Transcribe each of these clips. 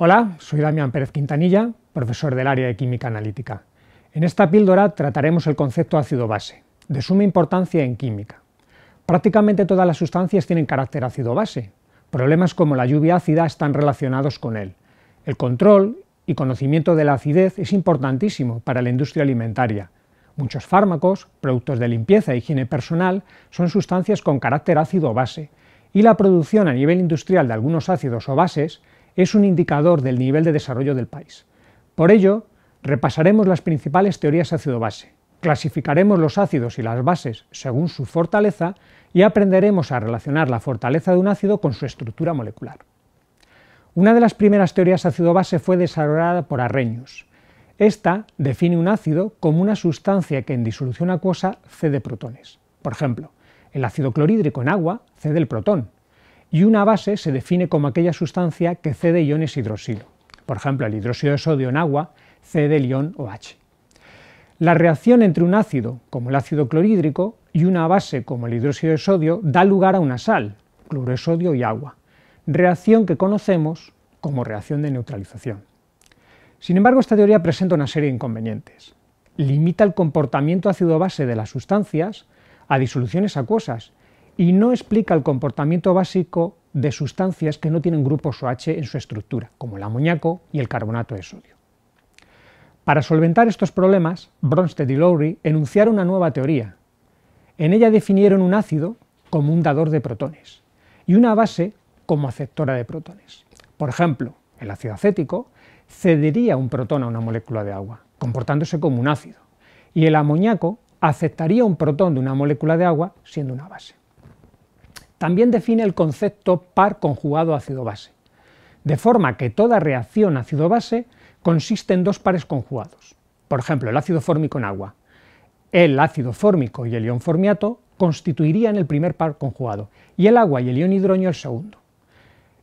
Hola, soy Damián Pérez Quintanilla, profesor del área de Química Analítica. En esta píldora trataremos el concepto ácido-base, de suma importancia en química. Prácticamente todas las sustancias tienen carácter ácido-base. Problemas como la lluvia ácida están relacionados con él. El control y conocimiento de la acidez es importantísimo para la industria alimentaria. Muchos fármacos, productos de limpieza e higiene personal son sustancias con carácter ácido-base, y la producción a nivel industrial de algunos ácidos o bases es un indicador del nivel de desarrollo del país. Por ello, repasaremos las principales teorías ácido-base, clasificaremos los ácidos y las bases según su fortaleza y aprenderemos a relacionar la fortaleza de un ácido con su estructura molecular. Una de las primeras teorías ácido-base fue desarrollada por Arrhenius. Esta define un ácido como una sustancia que en disolución acuosa cede protones. Por ejemplo, el ácido clorhídrico en agua cede el protón, y una base se define como aquella sustancia que cede iones hidroxilo. Por ejemplo, el hidróxido de sodio en agua cede el ion OH. La reacción entre un ácido, como el ácido clorhídrico, y una base, como el hidróxido de sodio, da lugar a una sal, cloro de sodio y agua, reacción que conocemos como reacción de neutralización. Sin embargo, esta teoría presenta una serie de inconvenientes. Limita el comportamiento ácido-base de las sustancias a disoluciones acuosas y no explica el comportamiento básico de sustancias que no tienen grupos OH en su estructura, como el amoníaco y el carbonato de sodio. Para solventar estos problemas, Bronsted y Lowry enunciaron una nueva teoría. En ella definieron un ácido como un dador de protones y una base como aceptora de protones. Por ejemplo, el ácido acético cedería un protón a una molécula de agua, comportándose como un ácido, y el amoníaco aceptaría un protón de una molécula de agua siendo una base. También define el concepto par conjugado ácido-base, de forma que toda reacción ácido-base consiste en dos pares conjugados. Por ejemplo, el ácido fórmico en agua. El ácido fórmico y el ion formiato constituirían el primer par conjugado, y el agua y el ion hidroño el segundo.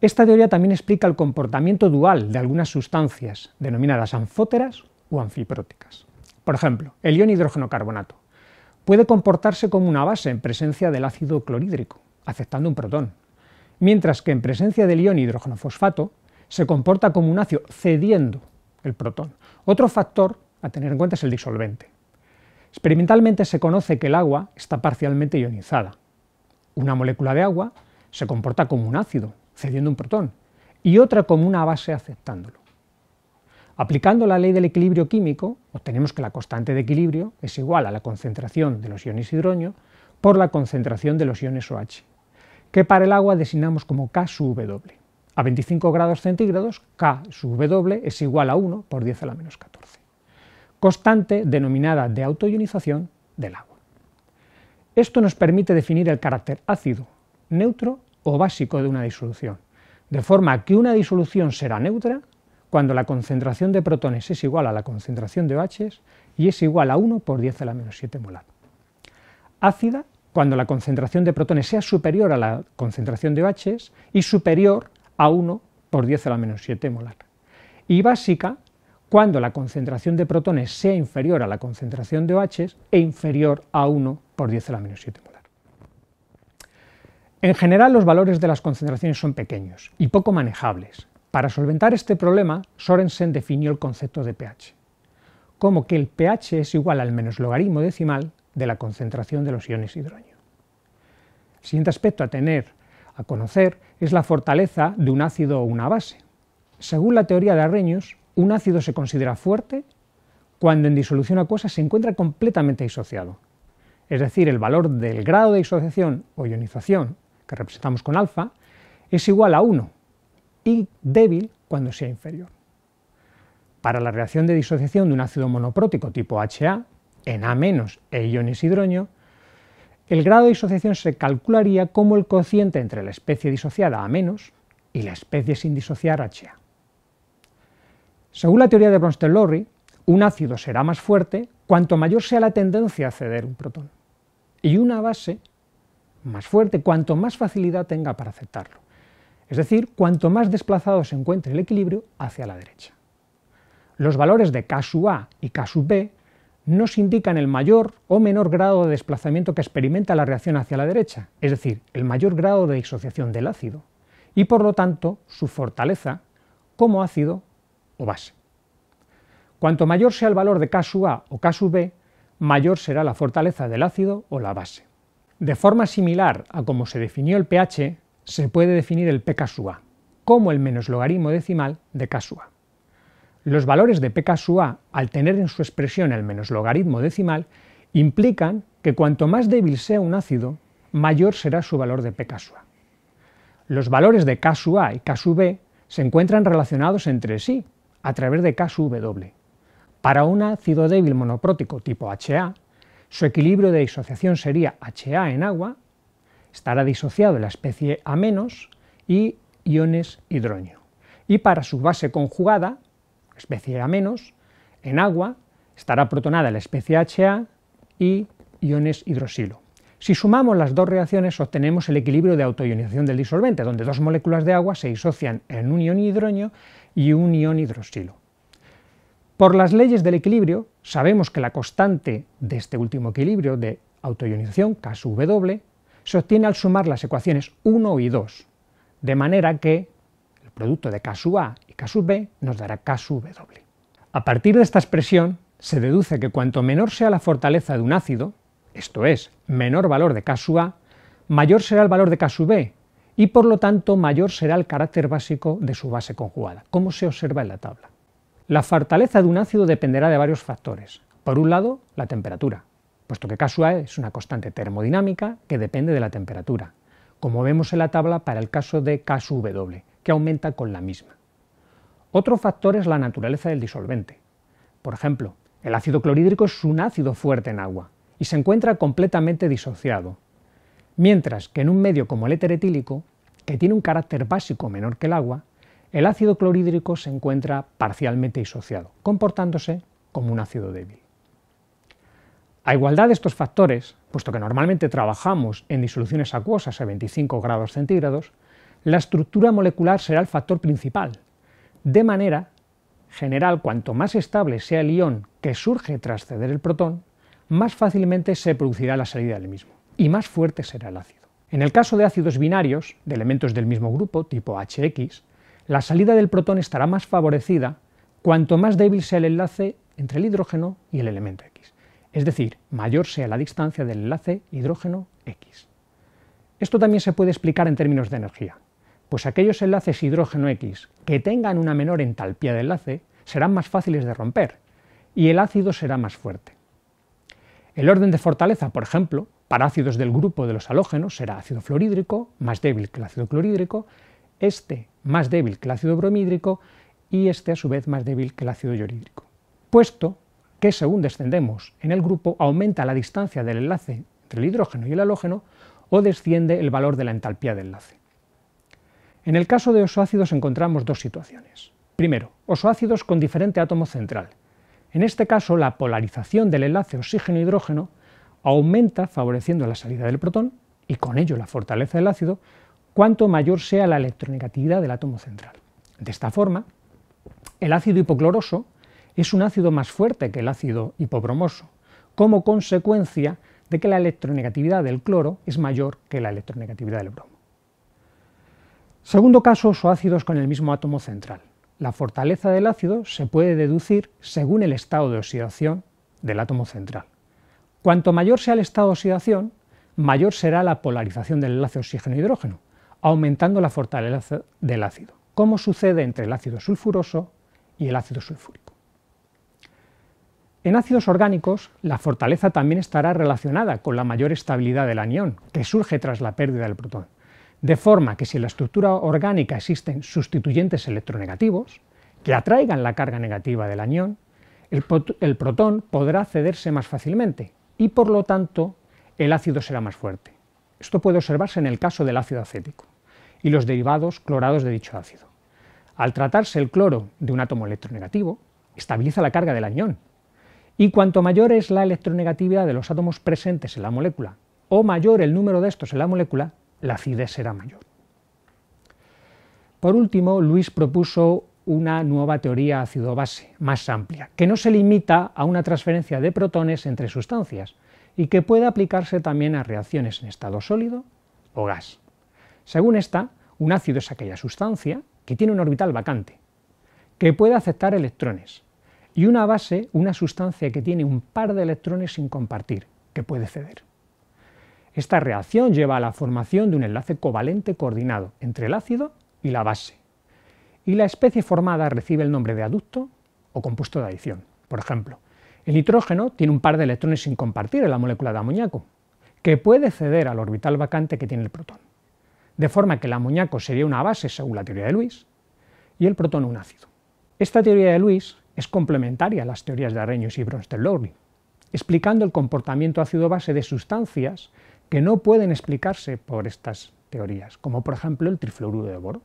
Esta teoría también explica el comportamiento dual de algunas sustancias, denominadas anfóteras o anfipróticas. Por ejemplo, el ion hidrógeno carbonato puede comportarse como una base en presencia del ácido clorhídrico, aceptando un protón, mientras que en presencia del ion fosfato se comporta como un ácido cediendo el protón. Otro factor a tener en cuenta es el disolvente. Experimentalmente se conoce que el agua está parcialmente ionizada. Una molécula de agua se comporta como un ácido, cediendo un protón, y otra como una base aceptándolo. Aplicando la ley del equilibrio químico, obtenemos que la constante de equilibrio es igual a la concentración de los iones hidrógeno por la concentración de los iones OH que para el agua designamos como K sub W. A 25 grados centígrados, K sub W es igual a 1 por 10 a la menos 14, constante denominada de autoionización del agua. Esto nos permite definir el carácter ácido, neutro o básico de una disolución, de forma que una disolución será neutra cuando la concentración de protones es igual a la concentración de H+ y es igual a 1 por 10 a la menos 7 molar. Ácida cuando la concentración de protones sea superior a la concentración de OH y superior a 1 por 10 a la menos 7 molar. Y básica cuando la concentración de protones sea inferior a la concentración de OH e inferior a 1 por 10 a la menos 7 molar. En general los valores de las concentraciones son pequeños y poco manejables. Para solventar este problema, Sorensen definió el concepto de pH, como que el pH es igual al menos logaritmo decimal de la concentración de los iones hidrógenos siguiente aspecto a tener a conocer es la fortaleza de un ácido o una base. Según la teoría de Arrhenius, un ácido se considera fuerte cuando en disolución acuosa se encuentra completamente disociado. Es decir, el valor del grado de disociación o ionización que representamos con alfa es igual a 1 y débil cuando sea inferior. Para la reacción de disociación de un ácido monoprótico tipo HA, en A- e iones hidroño, el grado de disociación se calcularía como el cociente entre la especie disociada A- y la especie sin disociar HA. Según la teoría de Bronsted-Lowry, un ácido será más fuerte cuanto mayor sea la tendencia a ceder un protón, y una base más fuerte cuanto más facilidad tenga para aceptarlo, es decir, cuanto más desplazado se encuentre el equilibrio hacia la derecha. Los valores de sub A y sub B nos indican el mayor o menor grado de desplazamiento que experimenta la reacción hacia la derecha, es decir, el mayor grado de disociación del ácido, y por lo tanto su fortaleza como ácido o base. Cuanto mayor sea el valor de sub A o sub B, mayor será la fortaleza del ácido o la base. De forma similar a como se definió el pH, se puede definir el pKa como el menos logaritmo decimal de a. Los valores de pKa, al tener en su expresión el menos logaritmo decimal, implican que cuanto más débil sea un ácido, mayor será su valor de pKa. Los valores de K y K se encuentran relacionados entre sí a través de K Para un ácido débil monoprótico tipo HA, su equilibrio de disociación sería HA en agua, estará disociado en la especie A- y iones hidrógeno. Y para su base conjugada, especie A-, en agua estará protonada la especie HA y iones hidroxilo. Si sumamos las dos reacciones obtenemos el equilibrio de autoionización del disolvente, donde dos moléculas de agua se disocian en un ion hidroño y un ion hidroxilo. Por las leyes del equilibrio sabemos que la constante de este último equilibrio de autoionización, KSW, se obtiene al sumar las ecuaciones 1 y 2, de manera que el producto de KSUA K sub B nos dará K sub W. A partir de esta expresión, se deduce que cuanto menor sea la fortaleza de un ácido, esto es, menor valor de K sub A, mayor será el valor de K sub B, y por lo tanto mayor será el carácter básico de su base conjugada, como se observa en la tabla. La fortaleza de un ácido dependerá de varios factores. Por un lado, la temperatura, puesto que K sub A es una constante termodinámica que depende de la temperatura, como vemos en la tabla para el caso de K sub W, que aumenta con la misma. Otro factor es la naturaleza del disolvente. Por ejemplo, el ácido clorhídrico es un ácido fuerte en agua y se encuentra completamente disociado, mientras que en un medio como el éter etílico, que tiene un carácter básico menor que el agua, el ácido clorhídrico se encuentra parcialmente disociado, comportándose como un ácido débil. A igualdad de estos factores, puesto que normalmente trabajamos en disoluciones acuosas a 25 grados centígrados, la estructura molecular será el factor principal, de manera general, cuanto más estable sea el ion que surge tras ceder el protón, más fácilmente se producirá la salida del mismo y más fuerte será el ácido. En el caso de ácidos binarios, de elementos del mismo grupo, tipo HX, la salida del protón estará más favorecida cuanto más débil sea el enlace entre el hidrógeno y el elemento X, es decir, mayor sea la distancia del enlace hidrógeno X. Esto también se puede explicar en términos de energía pues aquellos enlaces hidrógeno X que tengan una menor entalpía de enlace serán más fáciles de romper y el ácido será más fuerte. El orden de fortaleza, por ejemplo, para ácidos del grupo de los halógenos será ácido fluorhídrico, más débil que el ácido clorhídrico, este más débil que el ácido bromhídrico y este a su vez más débil que el ácido llorhídrico. Puesto que según descendemos en el grupo aumenta la distancia del enlace entre el hidrógeno y el halógeno o desciende el valor de la entalpía de enlace. En el caso de osoácidos encontramos dos situaciones. Primero, osoácidos con diferente átomo central. En este caso, la polarización del enlace oxígeno-hidrógeno aumenta favoreciendo la salida del protón y con ello la fortaleza del ácido, cuanto mayor sea la electronegatividad del átomo central. De esta forma, el ácido hipocloroso es un ácido más fuerte que el ácido hipobromoso, como consecuencia de que la electronegatividad del cloro es mayor que la electronegatividad del bromo. Segundo caso, ácidos con el mismo átomo central. La fortaleza del ácido se puede deducir según el estado de oxidación del átomo central. Cuanto mayor sea el estado de oxidación, mayor será la polarización del enlace oxígeno-hidrógeno, e aumentando la fortaleza del ácido, como sucede entre el ácido sulfuroso y el ácido sulfúrico. En ácidos orgánicos, la fortaleza también estará relacionada con la mayor estabilidad del anión, que surge tras la pérdida del protón. De forma que si en la estructura orgánica existen sustituyentes electronegativos, que atraigan la carga negativa del anión, el, protón podrá cederse más fácilmente y por lo tanto el ácido será más fuerte. Esto puede observarse en el caso del ácido acético y los derivados clorados de dicho ácido. Al tratarse el cloro de un átomo electronegativo, estabiliza la carga del anión. Y cuanto mayor es la electronegatividad de los átomos presentes en la molécula, o mayor el número de estos en la molécula, la acidez será mayor. Por último, Luis propuso una nueva teoría ácido-base, más amplia, que no se limita a una transferencia de protones entre sustancias y que puede aplicarse también a reacciones en estado sólido o gas. Según esta, un ácido es aquella sustancia que tiene un orbital vacante, que puede aceptar electrones, y una base, una sustancia que tiene un par de electrones sin compartir, que puede ceder. Esta reacción lleva a la formación de un enlace covalente coordinado entre el ácido y la base, y la especie formada recibe el nombre de aducto o compuesto de adición. Por ejemplo, el nitrógeno tiene un par de electrones sin compartir en la molécula de amoníaco, que puede ceder al orbital vacante que tiene el protón, de forma que el amoníaco sería una base según la teoría de Lewis y el protón un ácido. Esta teoría de Lewis es complementaria a las teorías de Arrhenius y Bronsted-Lowry, explicando el comportamiento ácido-base de sustancias que no pueden explicarse por estas teorías, como por ejemplo el trifluoruro de boro.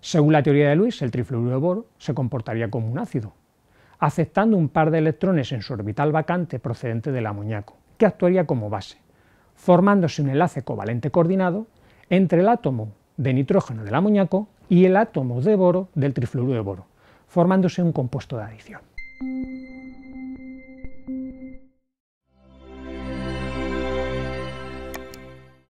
Según la teoría de Lewis, el trifluoruro de boro se comportaría como un ácido, aceptando un par de electrones en su orbital vacante procedente del amoníaco, que actuaría como base, formándose un enlace covalente coordinado entre el átomo de nitrógeno del amoníaco y el átomo de boro del trifluoruro de boro, formándose un compuesto de adición.